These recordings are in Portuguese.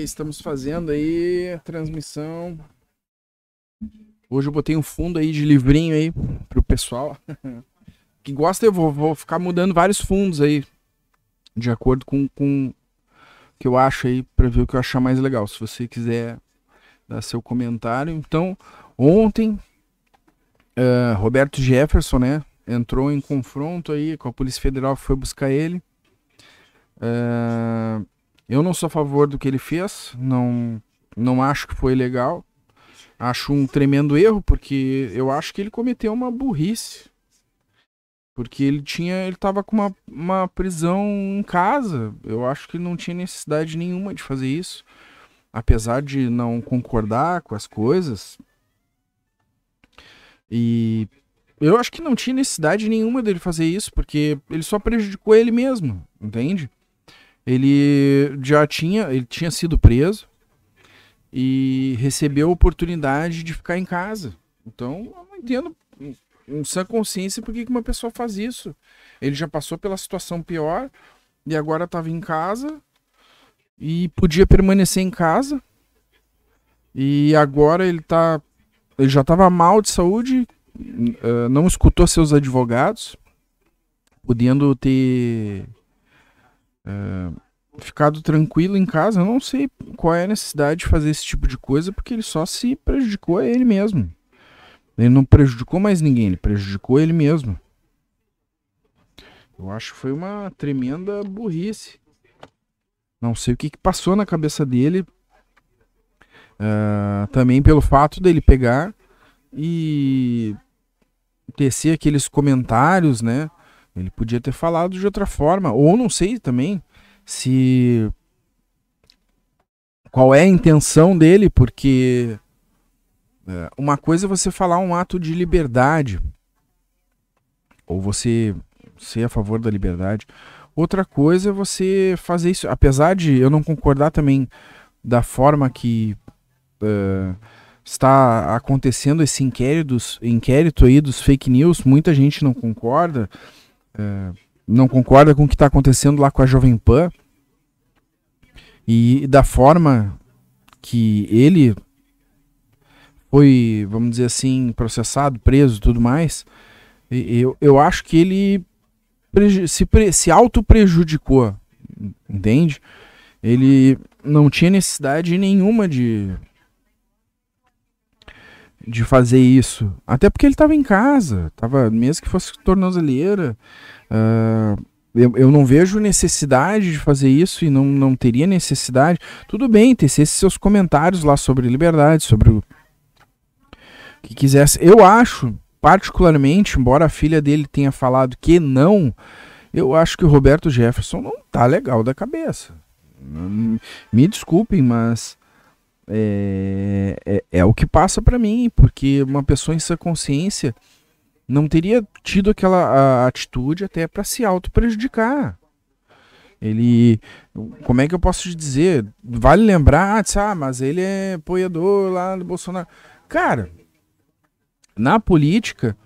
estamos fazendo aí transmissão. Hoje eu botei um fundo aí de livrinho aí pro pessoal. que gosta, eu vou, vou, ficar mudando vários fundos aí. De acordo com, com o que eu acho aí, pra ver o que eu achar mais legal. Se você quiser dar seu comentário. Então, ontem, uh, Roberto Jefferson, né? Entrou em confronto aí com a Polícia Federal, foi buscar ele. Uh, eu não sou a favor do que ele fez, não, não acho que foi legal. Acho um tremendo erro, porque eu acho que ele cometeu uma burrice. Porque ele tinha. ele tava com uma, uma prisão em casa. Eu acho que não tinha necessidade nenhuma de fazer isso. Apesar de não concordar com as coisas. E eu acho que não tinha necessidade nenhuma dele fazer isso, porque ele só prejudicou ele mesmo, entende? Ele já tinha, ele tinha sido preso e recebeu a oportunidade de ficar em casa. Então, eu não entendo um sã consciência por que uma pessoa faz isso. Ele já passou pela situação pior e agora estava em casa e podia permanecer em casa. E agora ele tá ele já estava mal de saúde, eh, não escutou seus advogados, podendo ter é, ficado tranquilo em casa, eu não sei qual é a necessidade de fazer esse tipo de coisa, porque ele só se prejudicou a ele mesmo. Ele não prejudicou mais ninguém, ele prejudicou ele mesmo. Eu acho que foi uma tremenda burrice. Não sei o que, que passou na cabeça dele. Uh, também pelo fato dele pegar e tecer aqueles comentários, né? Ele podia ter falado de outra forma, ou não sei também se qual é a intenção dele, porque é, uma coisa é você falar um ato de liberdade, ou você ser a favor da liberdade. Outra coisa é você fazer isso, apesar de eu não concordar também da forma que é, está acontecendo esse inquérito, inquérito aí dos fake news, muita gente não concorda é, não concorda com o que está acontecendo lá com a Jovem Pan e da forma que ele foi, vamos dizer assim, processado, preso tudo mais, eu, eu acho que ele se, se auto-prejudicou, entende? Ele não tinha necessidade nenhuma de de fazer isso. Até porque ele estava em casa, tava, mesmo que fosse tornozeleira. Uh, eu, eu, não vejo necessidade de fazer isso e não, não teria necessidade. Tudo bem, tecer seus comentários lá sobre liberdade, sobre o que quisesse. Eu acho, particularmente, embora a filha dele tenha falado que não, eu acho que o Roberto Jefferson não tá legal da cabeça. Hum, me desculpem, mas é, é, é o que passa para mim, porque uma pessoa em sua consciência não teria tido aquela atitude até para se auto prejudicar. Ele, como é que eu posso te dizer? Vale lembrar, ah, ah, mas ele é apoiador lá do Bolsonaro. Cara, na política,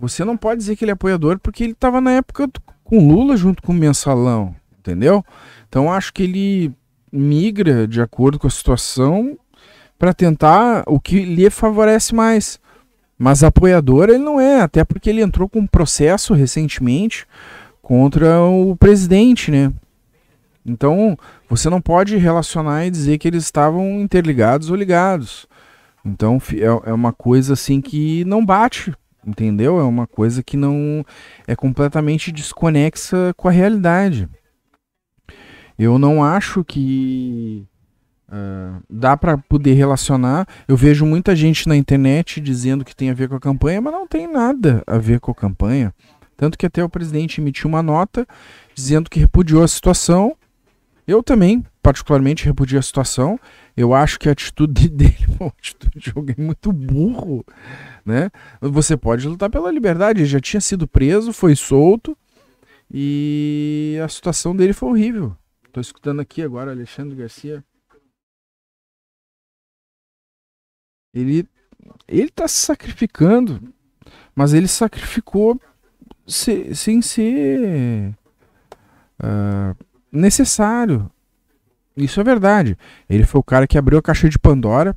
você não pode dizer que ele é apoiador porque ele estava na época com Lula junto com o Mensalão, entendeu? Então acho que ele migra de acordo com a situação para tentar o que lhe favorece mais. Mas apoiador ele não é, até porque ele entrou com um processo recentemente contra o presidente, né? Então, você não pode relacionar e dizer que eles estavam interligados ou ligados. Então, é, é uma coisa assim que não bate, entendeu? É uma coisa que não é completamente desconexa com a realidade. Eu não acho que uh, dá para poder relacionar. Eu vejo muita gente na internet dizendo que tem a ver com a campanha, mas não tem nada a ver com a campanha. Tanto que até o presidente emitiu uma nota dizendo que repudiou a situação. Eu também, particularmente, repudio a situação. Eu acho que a atitude dele, uma atitude de alguém muito burro, né? Você pode lutar pela liberdade. Ele já tinha sido preso, foi solto e a situação dele foi horrível. Tô escutando aqui agora, Alexandre Garcia. Ele, ele tá se sacrificando, mas ele sacrificou se, sem ser uh, necessário. Isso é verdade. Ele foi o cara que abriu a caixa de Pandora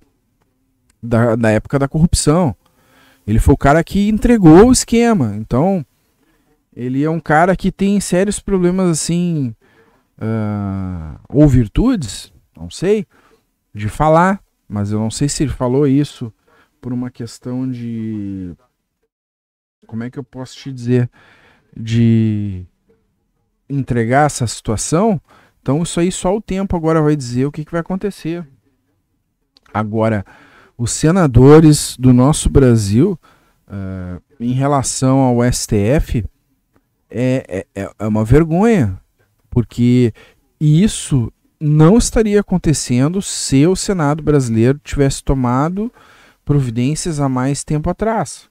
da, da época da corrupção. Ele foi o cara que entregou o esquema. Então, ele é um cara que tem sérios problemas assim uh, ou virtudes, não sei, de falar, mas eu não sei se ele falou isso por uma questão de. Como é que eu posso te dizer? De entregar essa situação. Então, isso aí só o tempo agora vai dizer o que, que vai acontecer. Agora, os senadores do nosso Brasil, uh, em relação ao STF, é, é, é uma vergonha. Porque isso não estaria acontecendo se o Senado brasileiro tivesse tomado providências há mais tempo atrás.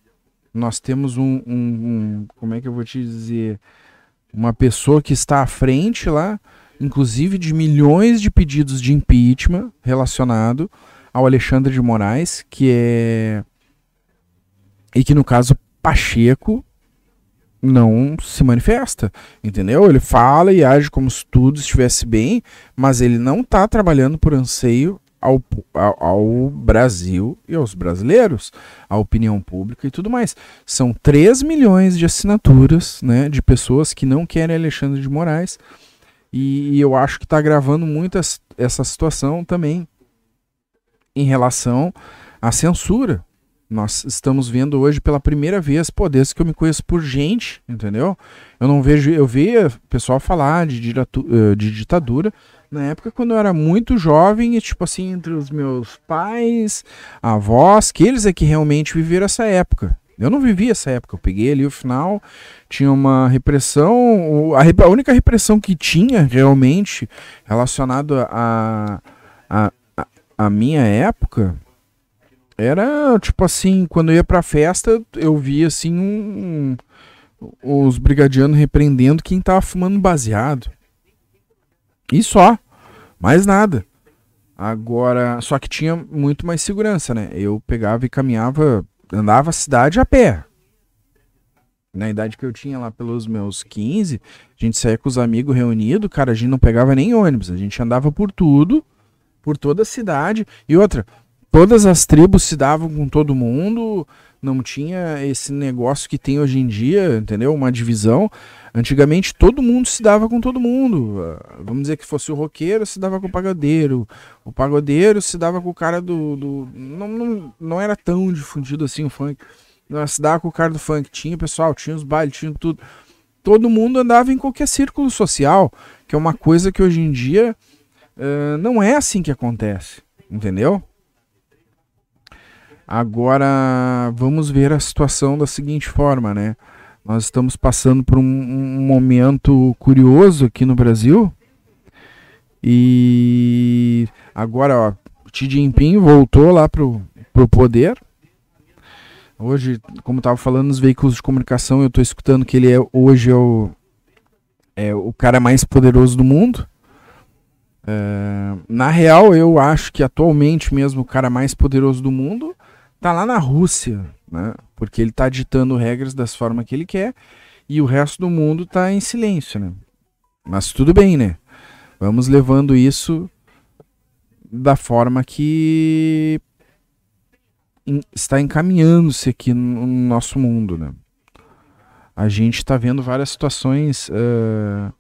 Nós temos um, um, um como é que eu vou te dizer, uma pessoa que está à frente lá, inclusive de milhões de pedidos de impeachment relacionado ao Alexandre de Moraes, que é e que no caso Pacheco não se manifesta, entendeu? Ele fala e age como se tudo estivesse bem, mas ele não está trabalhando por anseio ao, ao, ao, Brasil e aos brasileiros, à opinião pública e tudo mais. São 3 milhões de assinaturas né, de pessoas que não querem Alexandre de Moraes, e, e eu acho que está agravando muito essa, essa situação também em relação à censura, nós estamos vendo hoje pela primeira vez, pô, desde que eu me conheço por gente, entendeu? Eu não vejo, eu via pessoal falar de, eh, de ditadura na época quando eu era muito jovem, e, tipo assim, entre os meus pais, avós, que eles é que realmente viveram essa época. Eu não vivi essa época, eu peguei ali o final, tinha uma repressão, a, única repressão que tinha realmente relacionada à a, a, a, minha época era, tipo assim, quando eu ia pra festa, eu via, assim, um, um, os brigadianos repreendendo quem tava fumando baseado. E só. Mais nada. Agora, só que tinha muito mais segurança, né? Eu pegava e caminhava, andava a cidade a pé. Na idade que eu tinha lá pelos meus 15, a gente saía com os amigos reunidos, cara, a gente não pegava nem ônibus, a gente andava por tudo, por toda a cidade. E outra, todas as tribos se davam com todo mundo, não tinha esse negócio que tem hoje em dia, entendeu? Uma divisão. Antigamente todo mundo se dava com todo mundo. Ah, vamos dizer que fosse o roqueiro, se dava com o pagodeiro. O pagodeiro se dava com o cara do. do... Não, não, não era tão difundido assim o funk. Não, ah, se dava com o cara do funk. Tinha pessoal, tinha os bailes, tinha tudo. Todo mundo andava em qualquer círculo social, que é uma coisa que hoje em dia uh, não é assim que acontece, entendeu? Agora, vamos ver a situação da seguinte forma, né? Nós estamos passando por um, um momento curioso aqui no Brasil. E agora, ó, Xi Jinping voltou lá pro, pro poder. Hoje, como estava falando nos veículos de comunicação, eu estou escutando que ele é hoje é o, é o cara mais poderoso do mundo. É, na real, eu acho que atualmente mesmo o cara mais poderoso do mundo tá lá na Rússia, né? Porque ele tá ditando regras das formas que ele quer e o resto do mundo tá em silêncio, né? Mas tudo bem, né? Vamos levando isso da forma que está encaminhando-se aqui no nosso mundo, né? A gente está vendo várias situações uh,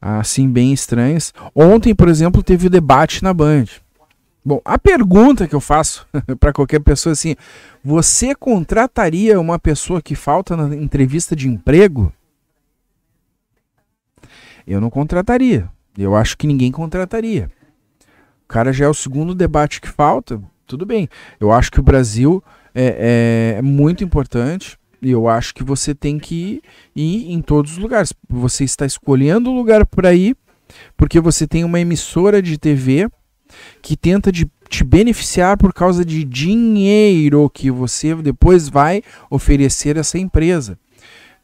assim bem estranhas. Ontem, por exemplo, teve o debate na Band. Bom, a pergunta que eu faço para qualquer pessoa é assim: você contrataria uma pessoa que falta na entrevista de emprego? Eu não contrataria. Eu acho que ninguém contrataria. O cara já é o segundo debate que falta. Tudo bem. Eu acho que o Brasil é, é, é muito importante. E eu acho que você tem que ir em todos os lugares. Você está escolhendo o lugar para ir, porque você tem uma emissora de TV que tenta de te beneficiar por causa de dinheiro que você depois vai oferecer a essa empresa.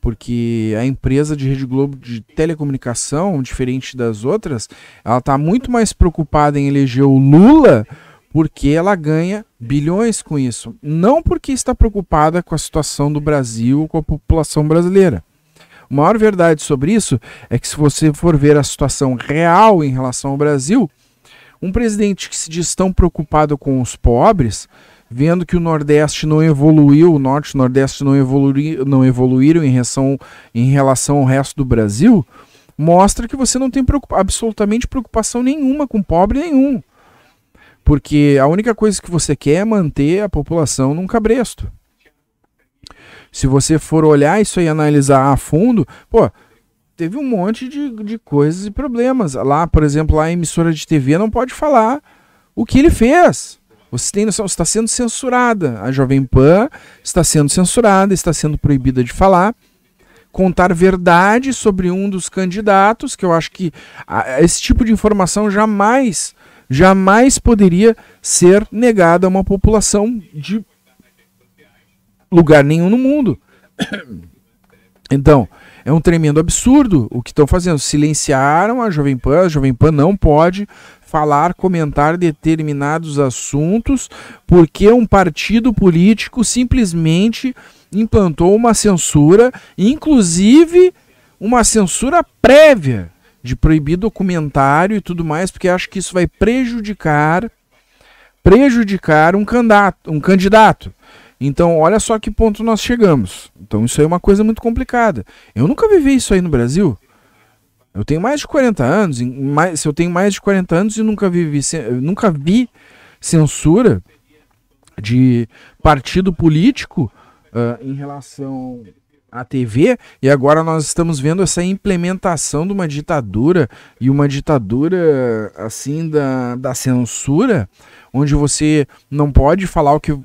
Porque a empresa de Rede Globo de telecomunicação, diferente das outras, ela está muito mais preocupada em eleger o Lula porque ela ganha bilhões com isso. Não porque está preocupada com a situação do Brasil, com a população brasileira. A maior verdade sobre isso é que, se você for ver a situação real em relação ao Brasil, um presidente que se diz tão preocupado com os pobres, vendo que o Nordeste não evoluiu, o Norte e o Nordeste não, evolui, não evoluíram em relação, em relação ao resto do Brasil, mostra que você não tem absolutamente preocupação nenhuma com pobre nenhum. Porque a única coisa que você quer é manter a população num cabresto. Se você for olhar isso e analisar a fundo, pô, teve um monte de, de coisas e problemas. Lá, por exemplo, a emissora de TV não pode falar o que ele fez. Você tem noção, está sendo censurada. A Jovem Pan está sendo censurada, está sendo proibida de falar. Contar verdade sobre um dos candidatos, que eu acho que a, esse tipo de informação jamais, jamais poderia ser negada a uma população de lugar nenhum no mundo. Então, é um tremendo absurdo o que estão fazendo. Silenciaram a Jovem Pan, a Jovem Pan não pode falar, comentar determinados assuntos, porque um partido político simplesmente implantou uma censura, inclusive uma censura prévia de proibir documentário e tudo mais, porque acho que isso vai prejudicar prejudicar um candidato, um candidato. Então, olha só que ponto nós chegamos. Então, isso aí é uma coisa muito complicada. Eu nunca vivi isso aí no Brasil. Eu tenho mais de 40 anos, mais, se eu tenho mais de 40 anos e nunca vivi, nunca vi censura de partido político uh, em relação à TV, e agora nós estamos vendo essa implementação de uma ditadura e uma ditadura assim da, da censura, onde você não pode falar o que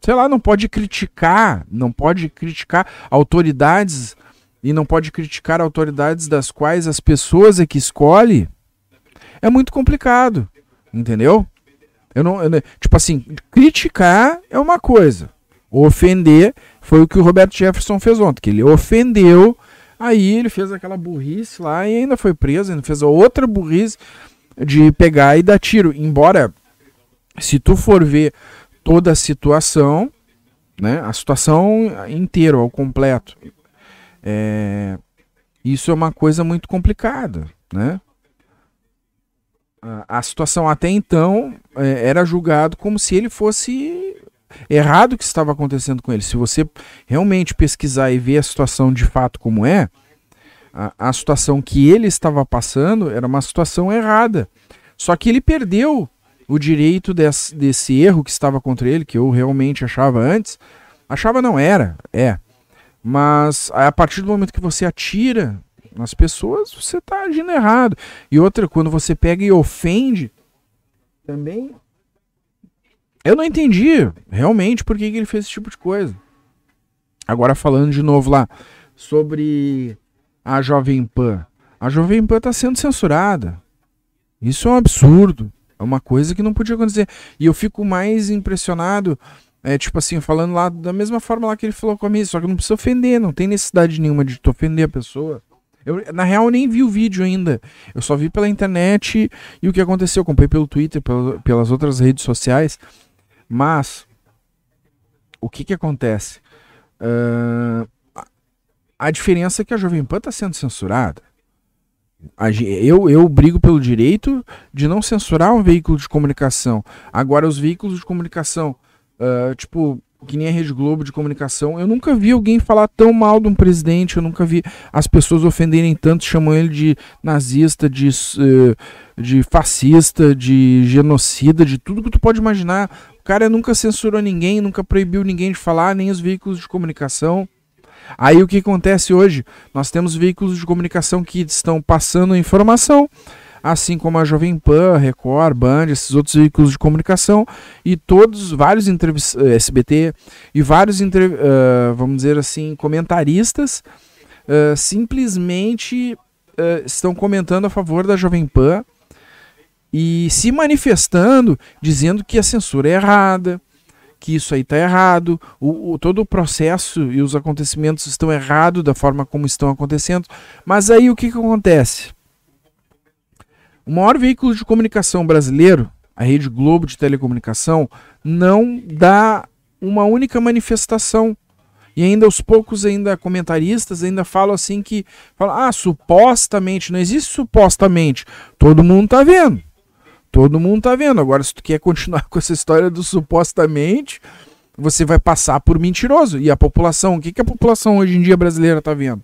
sei lá, não pode criticar, não pode criticar autoridades e não pode criticar autoridades das quais as pessoas é que escolhe. É muito complicado, entendeu? Eu não, eu, tipo assim, criticar é uma coisa. Ofender foi o que o Roberto Jefferson fez ontem, que ele ofendeu, aí ele fez aquela burrice lá e ainda foi preso, ainda fez outra burrice de pegar e dar tiro. Embora, se tu for ver toda a situação, né? a situação inteira, ao completo. É, isso é uma coisa muito complicada. Né? A, a situação até então é, era julgado como se ele fosse errado o que estava acontecendo com ele. Se você realmente pesquisar e ver a situação de fato como é, a, a situação que ele estava passando era uma situação errada. Só que ele perdeu o direito desse, desse erro que estava contra ele, que eu realmente achava antes, achava não era, é. Mas a partir do momento que você atira nas pessoas, você está agindo errado. E outra, quando você pega e ofende, também. Eu não entendi realmente por que, que ele fez esse tipo de coisa. Agora, falando de novo lá sobre a Jovem Pan. A Jovem Pan está sendo censurada. Isso é um absurdo. É uma coisa que não podia acontecer. E eu fico mais impressionado, é, tipo assim, falando lá da mesma forma lá que ele falou com a comigo, só que não precisa ofender, não tem necessidade nenhuma de tu ofender a pessoa. Eu, na real, eu nem vi o vídeo ainda. Eu só vi pela internet e o que aconteceu. Eu comprei pelo Twitter, pelo, pelas outras redes sociais. Mas, o que que acontece? Uh, a diferença é que a Jovem Pan está sendo censurada. Eu, eu brigo pelo direito de não censurar um veículo de comunicação. Agora, os veículos de comunicação, uh, tipo, que nem a Rede Globo de comunicação, eu nunca vi alguém falar tão mal de um presidente, eu nunca vi as pessoas ofenderem tanto, chamando ele de nazista, de, de fascista, de genocida, de tudo que tu pode imaginar. O cara nunca censurou ninguém, nunca proibiu ninguém de falar, nem os veículos de comunicação. Aí o que acontece hoje? Nós temos veículos de comunicação que estão passando informação, assim como a Jovem Pan, Record, Band, esses outros veículos de comunicação e todos vários SBT eh, e vários uh, vamos dizer assim comentaristas uh, simplesmente uh, estão comentando a favor da Jovem Pan e se manifestando dizendo que a censura é errada, que isso aí está errado, o, o, todo o processo e os acontecimentos estão errados da forma como estão acontecendo. Mas aí o que, que acontece? O maior veículo de comunicação brasileiro, a Rede Globo de Telecomunicação, não dá uma única manifestação. E ainda os poucos, ainda comentaristas ainda falam assim que falam, ah, supostamente, não existe supostamente, todo mundo tá vendo. Todo mundo tá vendo. Agora, se tu quer continuar com essa história do supostamente, você vai passar por mentiroso. E a população, o que, que a população hoje em dia brasileira tá vendo?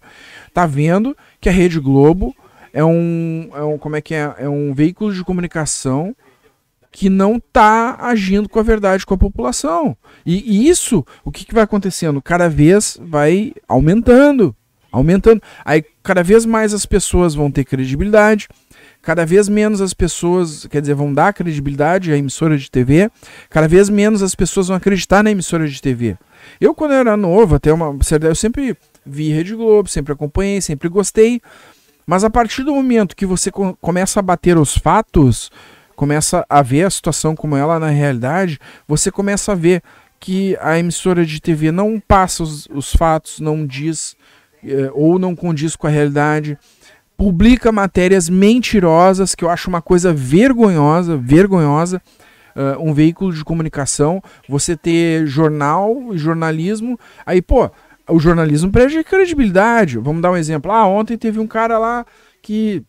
Tá vendo que a Rede Globo é um, é um como é que é? É um veículo de comunicação que não tá agindo com a verdade com a população. E, e isso, o que, que vai acontecendo? Cada vez vai aumentando, aumentando. Aí cada vez mais as pessoas vão ter credibilidade, cada vez menos as pessoas, quer dizer, vão dar credibilidade à emissora de TV, cada vez menos as pessoas vão acreditar na emissora de TV. Eu, quando eu era novo, até uma certa eu sempre vi Rede Globo, sempre acompanhei, sempre gostei, mas a partir do momento que você começa a bater os fatos, começa a ver a situação como ela na realidade, você começa a ver que a emissora de TV não passa os, os fatos, não diz eh, ou não condiz com a realidade publica matérias mentirosas, que eu acho uma coisa vergonhosa, vergonhosa. Uh, um veículo de comunicação, você ter jornal e jornalismo, aí, pô, o jornalismo perde credibilidade. Vamos dar um exemplo. Ah, ontem teve um cara lá que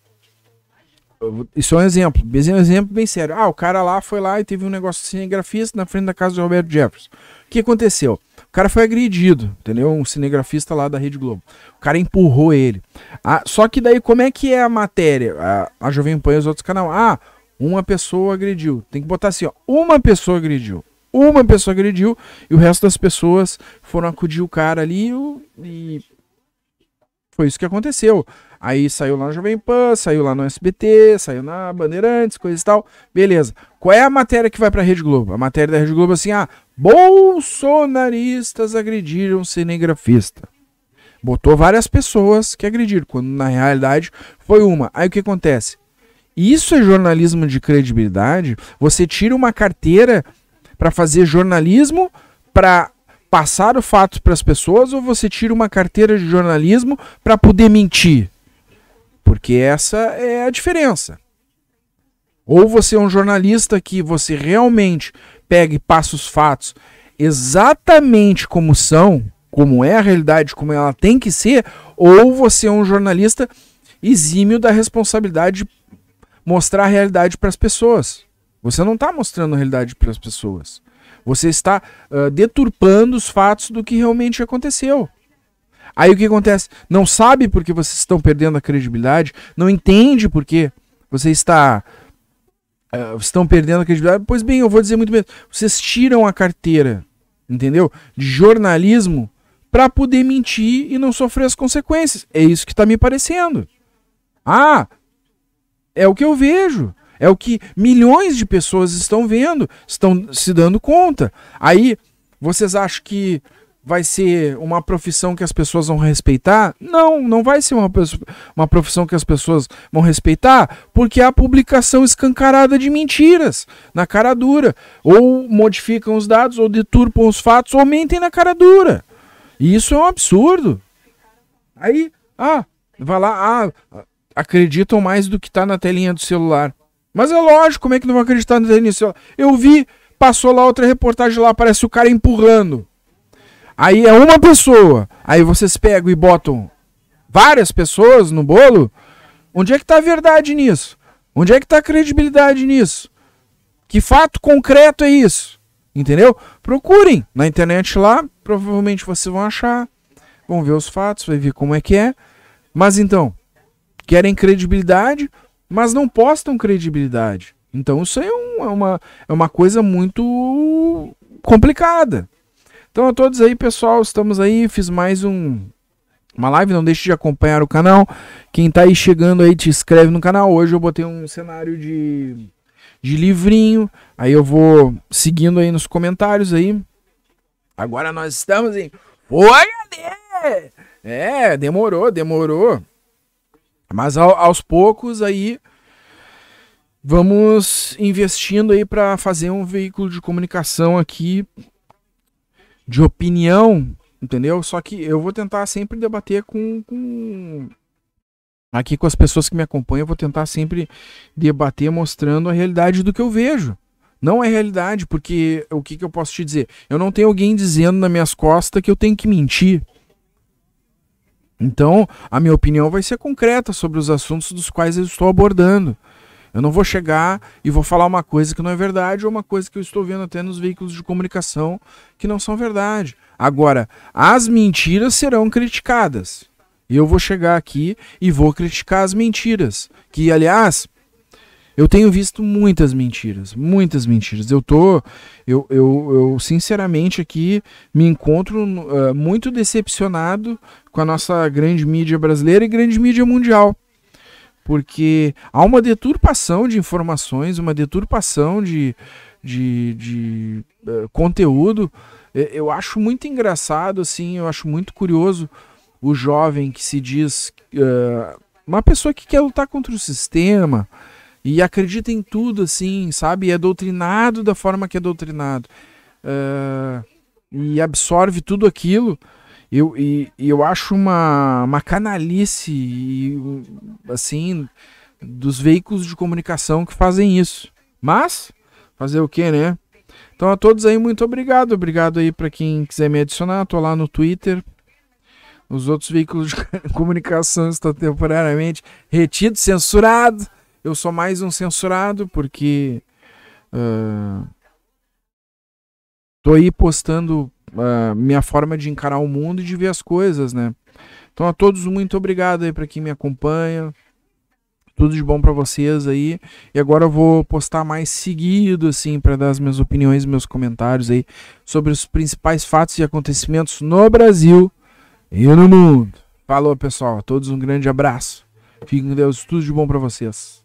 isso é um exemplo, é um exemplo bem sério. Ah, o cara lá foi lá e teve um negócio de assim, cinegrafista na frente da casa do Roberto Jefferson. O que aconteceu? O cara foi agredido, entendeu? Um cinegrafista lá da Rede Globo. O cara empurrou ele. Ah, só que daí, como é que é a matéria? A, a Jovem Pan e os outros canais. Ah, uma pessoa agrediu. Tem que botar assim, ó. Uma pessoa agrediu. Uma pessoa agrediu e o resto das pessoas foram acudir o cara ali e foi isso que aconteceu. Aí saiu lá no Jovem Pan, saiu lá no SBT, saiu na Bandeirantes, coisa e tal. Beleza. Qual é a matéria que vai pra Rede Globo? A matéria da Rede Globo é assim: ah, bolsonaristas agrediram cinegrafista. Botou várias pessoas que agrediram, quando na realidade foi uma. Aí o que acontece? Isso é jornalismo de credibilidade? Você tira uma carteira para fazer jornalismo para passar o fato para as pessoas ou você tira uma carteira de jornalismo para poder mentir? Porque essa é a diferença. Ou você é um jornalista que você realmente pega e passa os fatos exatamente como são, como é a realidade, como ela tem que ser, ou você é um jornalista exímio da responsabilidade de mostrar a realidade para as pessoas. Você não está mostrando a realidade para as pessoas. Você está uh, deturpando os fatos do que realmente aconteceu. Aí o que acontece? Não sabe porque vocês estão perdendo a credibilidade, não entende porque você está uh, estão perdendo a credibilidade. Pois bem, eu vou dizer muito mesmo. Vocês tiram a carteira, entendeu? De jornalismo para poder mentir e não sofrer as consequências. É isso que está me parecendo. Ah, é o que eu vejo. É o que milhões de pessoas estão vendo, estão se dando conta. Aí vocês acham que vai ser uma profissão que as pessoas vão respeitar? Não, não vai ser uma, uma profissão que as pessoas vão respeitar, porque a publicação escancarada de mentiras na cara dura. Ou modificam os dados, ou deturpam os fatos, ou mentem na cara dura. E isso é um absurdo. Aí, ah, vai lá, ah, acreditam mais do que está na telinha do celular. Mas é lógico, como é que não vão acreditar na telinha do celular? Eu vi, passou lá outra reportagem lá, parece o cara empurrando. Aí é uma pessoa. Aí vocês pegam e botam várias pessoas no bolo. Onde é que está a verdade nisso? Onde é que está a credibilidade nisso? Que fato concreto é isso? Entendeu? Procurem na internet lá, provavelmente vocês vão achar, vão ver os fatos, vai ver como é que é. Mas então, querem credibilidade, mas não postam credibilidade. Então isso é, um, é uma, é uma coisa muito complicada. Então a todos aí, pessoal, estamos aí, fiz mais um uma live, não deixe de acompanhar o canal. Quem tá aí chegando aí, te inscreve no canal. Hoje eu botei um cenário de de livrinho. Aí eu vou seguindo aí nos comentários aí. Agora nós estamos em Full É, demorou, demorou. Mas ao, aos poucos aí vamos investindo aí para fazer um veículo de comunicação aqui de opinião, entendeu? Só que eu vou tentar sempre debater com, com aqui com as pessoas que me acompanham, eu vou tentar sempre debater mostrando a realidade do que eu vejo. Não é realidade, porque o que, que eu posso te dizer? Eu não tenho alguém dizendo nas minhas costas que eu tenho que mentir. Então, a minha opinião vai ser concreta sobre os assuntos dos quais eu estou abordando. Eu não vou chegar e vou falar uma coisa que não é verdade ou uma coisa que eu estou vendo até nos veículos de comunicação que não são verdade. Agora, as mentiras serão criticadas. Eu vou chegar aqui e vou criticar as mentiras. Que, aliás, eu tenho visto muitas mentiras, muitas mentiras. Eu tô, eu, eu, eu sinceramente aqui me encontro uh, muito decepcionado com a nossa grande mídia brasileira e grande mídia mundial porque há uma deturpação de informações, uma deturpação de, de, de uh, conteúdo. Eu acho muito engraçado, assim, eu acho muito curioso o jovem que se diz uh, uma pessoa que quer lutar contra o sistema e acredita em tudo, assim, sabe? E é doutrinado da forma que é doutrinado uh, e absorve tudo aquilo eu, e, eu acho uma, uma canalice, e, assim, dos veículos de comunicação que fazem isso. Mas, fazer o que, né? Então a todos aí, muito obrigado. Obrigado aí para quem quiser me adicionar. Tô lá no Twitter. Os outros veículos de comunicação estão temporariamente retido, censurado. Eu sou mais um censurado porque uh, Tô aí postando uh, minha forma de encarar o mundo e de ver as coisas, né? Então a todos muito obrigado aí para quem me acompanha. Tudo de bom para vocês aí. E agora eu vou postar mais seguido assim para dar as minhas opiniões, meus comentários aí sobre os principais fatos e acontecimentos no Brasil e no mundo. Falou, pessoal. A todos um grande abraço. Fiquem com Deus. Tudo de bom para vocês.